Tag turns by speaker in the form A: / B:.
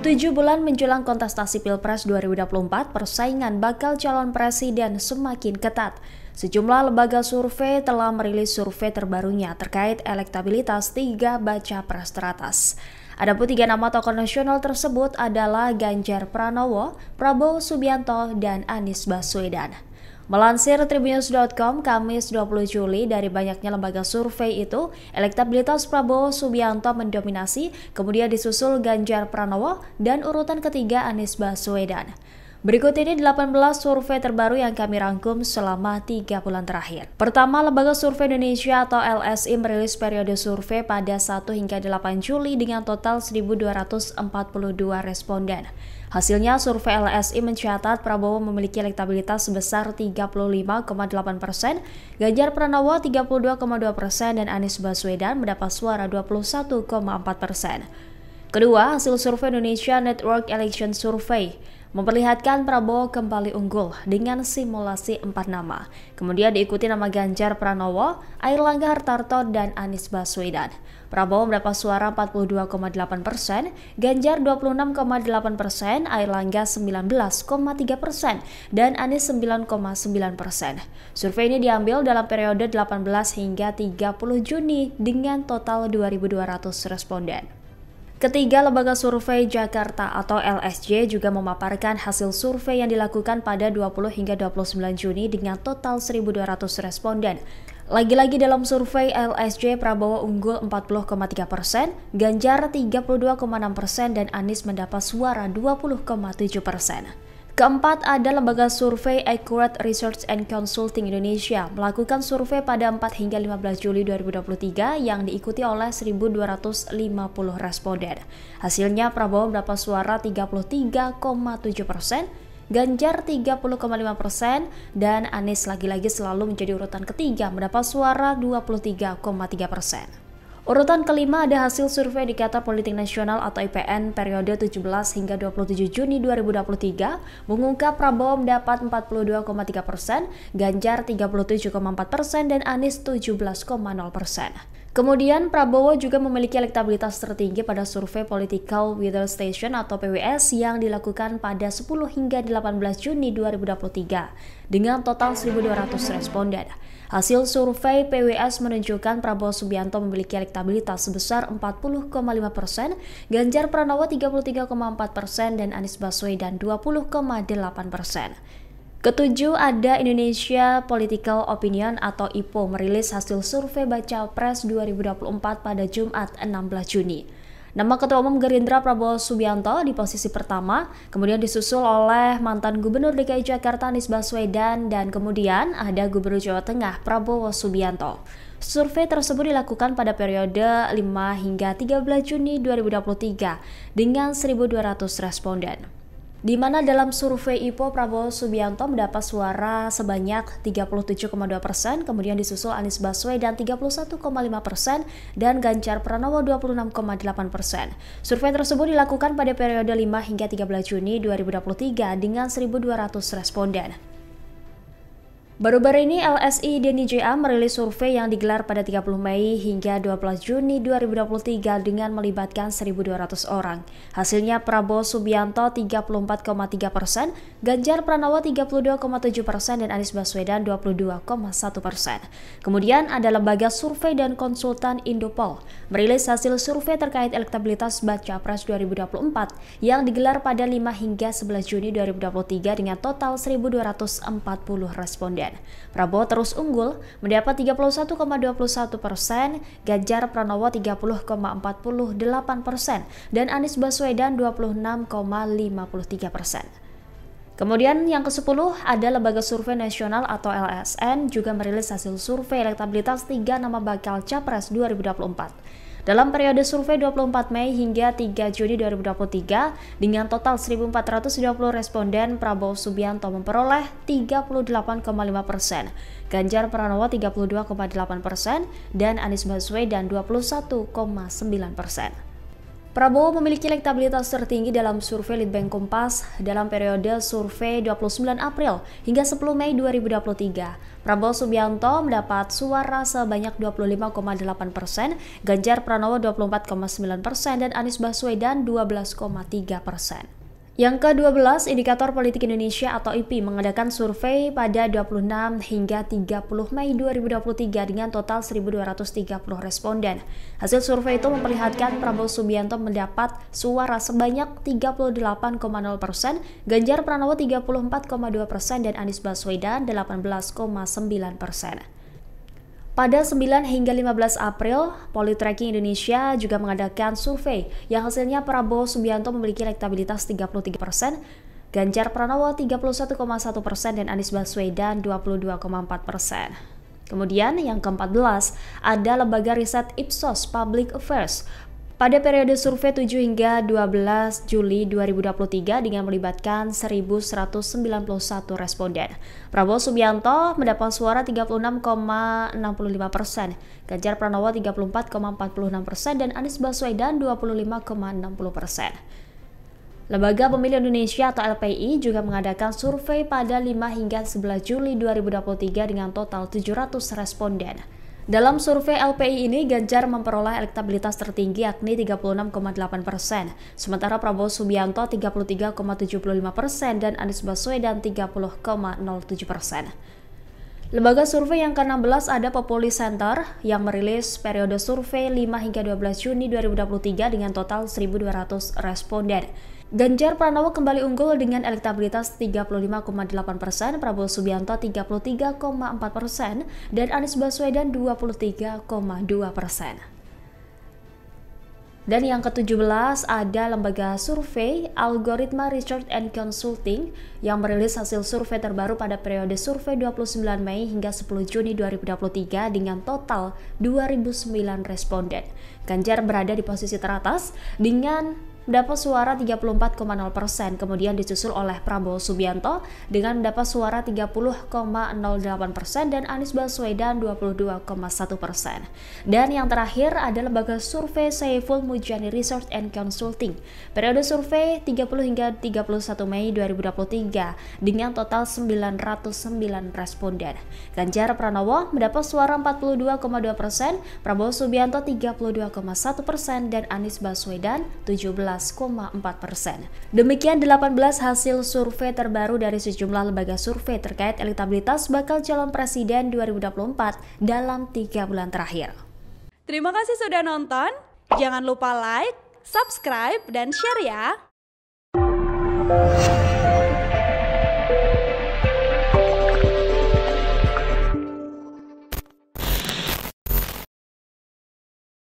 A: Tujuh bulan menjelang kontestasi Pilpres 2024, persaingan bakal calon presiden semakin ketat. Sejumlah lembaga survei telah merilis survei terbarunya terkait elektabilitas tiga baca pres teratas. Adapun tiga nama tokoh nasional tersebut adalah Ganjar Pranowo, Prabowo Subianto, dan Anies Baswedan. Melansir Tribunnews.com, Kamis 20 Juli dari banyaknya lembaga survei itu, elektabilitas Prabowo Subianto mendominasi, kemudian disusul Ganjar Pranowo dan urutan ketiga Anies Baswedan. Berikut ini 18 survei terbaru yang kami rangkum selama 3 bulan terakhir. Pertama, Lembaga Survei Indonesia atau LSI merilis periode survei pada 1 hingga 8 Juli dengan total 1.242 responden. Hasilnya, survei LSI mencatat Prabowo memiliki elektabilitas sebesar 35,8 persen, Ganjar Pranowo 32,2 persen, dan Anies Baswedan mendapat suara 21,4 persen. Kedua, hasil survei Indonesia Network Election Survey memperlihatkan Prabowo kembali unggul dengan simulasi empat nama. Kemudian diikuti nama Ganjar Pranowo, Airlangga Hartarto, dan Anies Baswedan. Prabowo mendapat suara 42,8 persen, Ganjar 26,8 persen, Airlangga 19,3 persen, dan Anies 9,9 persen. Survei ini diambil dalam periode 18 hingga 30 Juni dengan total 2.200 responden. Ketiga lembaga survei Jakarta atau LSJ juga memaparkan hasil survei yang dilakukan pada 20 hingga 29 Juni dengan total 1.200 responden. Lagi-lagi dalam survei LSJ Prabowo unggul 40,3 persen, Ganjar 32,6 persen dan Anies mendapat suara 20,7 persen. Keempat, ada lembaga survei Accurate Research and Consulting Indonesia melakukan survei pada 4 hingga 15 Juli 2023 yang diikuti oleh 1.250 responden. Hasilnya Prabowo mendapat suara 33,7 persen, Ganjar 30,5 persen, dan Anies lagi-lagi selalu menjadi urutan ketiga mendapat suara 23,3 persen. Urutan kelima ada hasil survei di Indikator Politik Nasional atau IPN periode 17 hingga 27 Juni 2023 mengungkap Prabowo mendapat 42,3 persen, Ganjar 37,4 persen, dan Anies 17,0 persen. Kemudian Prabowo juga memiliki elektabilitas tertinggi pada survei Political Weather Station atau PWS yang dilakukan pada 10 hingga 18 Juni 2023 dengan total 1.200 responden. Hasil survei PWS menunjukkan Prabowo Subianto memiliki elektabilitas sebesar 40,5 persen, Ganjar Pranowo 33,4 persen, dan Anies Baswedan 20,8 persen. Ketujuh ada Indonesia Political Opinion atau IPO merilis hasil survei Baca Pres 2024 pada Jumat 16 Juni. Nama Ketua Umum Gerindra Prabowo Subianto di posisi pertama, kemudian disusul oleh mantan Gubernur DKI Jakarta Anies Baswedan dan kemudian ada Gubernur Jawa Tengah Prabowo Subianto. Survei tersebut dilakukan pada periode 5 hingga 13 Juni 2023 dengan 1.200 responden di mana dalam survei IPO Prabowo Subianto mendapat suara sebanyak 37,2 persen, kemudian disusul Anies Baswedan 31,5 persen, dan Ganjar Pranowo 26,8 persen. Survei tersebut dilakukan pada periode 5 hingga 13 Juni 2023 dengan 1.200 responden. Baru-baru ini LSI dan JA merilis survei yang digelar pada 30 Mei hingga 12 Juni 2023 dengan melibatkan 1.200 orang. Hasilnya Prabowo Subianto 34,3 persen, Ganjar Pranowo 32,7 persen, dan Anies Baswedan 22,1 persen. Kemudian ada lembaga survei dan konsultan Indopol merilis hasil survei terkait elektabilitas Baca Pres 2024 yang digelar pada 5 hingga 11 Juni 2023 dengan total 1.240 responden persen. Prabowo terus unggul, mendapat 31,21 persen, Ganjar Pranowo 30,48 persen, dan Anies Baswedan 26,53 persen. Kemudian yang ke-10 ada Lembaga Survei Nasional atau LSN juga merilis hasil survei elektabilitas tiga nama bakal Capres 2024. Dalam periode survei 24 Mei hingga 3 Juni 2023, dengan total 1.420 responden, Prabowo Subianto memperoleh 38,5 persen, Ganjar Pranowo 32,8 persen, dan Anies Baswedan 21,9 persen. Prabowo memiliki elektabilitas tertinggi dalam survei Litbang Kompas dalam periode survei 29 April hingga 10 Mei 2023. Prabowo Subianto mendapat suara sebanyak 25,8 persen, Ganjar Pranowo 24,9 persen, dan Anies Baswedan 12,3 persen. Yang ke-12, Indikator Politik Indonesia atau IPI mengadakan survei pada 26 hingga 30 Mei 2023 dengan total 1.230 responden. Hasil survei itu memperlihatkan Prabowo Subianto mendapat suara sebanyak 38,0 persen, Ganjar Pranowo 34,2 persen, dan Anies Baswedan 18,9 persen. Pada 9 hingga 15 April, Politreking Indonesia juga mengadakan survei yang hasilnya Prabowo Subianto memiliki elektabilitas 33 persen, Ganjar Pranowo 31,1 persen, dan Anies Baswedan 22,4 persen. Kemudian yang ke-14 ada lembaga riset Ipsos Public Affairs pada periode survei 7 hingga 12 Juli 2023 dengan melibatkan 1.191 responden. Prabowo Subianto mendapat suara 36,65 persen, Ganjar Pranowo 34,46 persen, dan Anies Baswedan 25,60 persen. Lembaga Pemilih Indonesia atau LPI juga mengadakan survei pada 5 hingga 11 Juli 2023 dengan total 700 responden. Dalam survei LPI ini, Ganjar memperoleh elektabilitas tertinggi yakni 36,8 persen, sementara Prabowo Subianto 33,75 persen dan Anies Baswedan 30,07 persen. Lembaga survei yang ke-16 ada Populi Center yang merilis periode survei 5 hingga 12 Juni 2023 dengan total 1.200 responden. Ganjar Pranowo kembali unggul dengan elektabilitas 35,8 persen, Prabowo Subianto 33,4 persen, dan Anies Baswedan 23,2 persen. Dan yang ke-17 ada lembaga survei Algoritma Research and Consulting yang merilis hasil survei terbaru pada periode survei 29 Mei hingga 10 Juni 2023 dengan total 2009 responden. Ganjar berada di posisi teratas dengan mendapat suara 34,0 persen, kemudian disusul oleh Prabowo Subianto dengan mendapat suara 30,08 persen dan Anies Baswedan 22,1 persen. Dan yang terakhir ada lembaga survei Saiful Mujani Research and Consulting, periode survei 30 hingga 31 Mei 2023 dengan total 909 responden. Ganjar Pranowo mendapat suara 42,2 persen, Prabowo Subianto 32,1 persen, dan Anies Baswedan 17 11,4 persen. Demikian 18 hasil survei terbaru dari sejumlah lembaga survei terkait elektabilitas bakal calon presiden 2024 dalam tiga bulan terakhir. Terima kasih sudah nonton. Jangan lupa like, subscribe, dan share ya.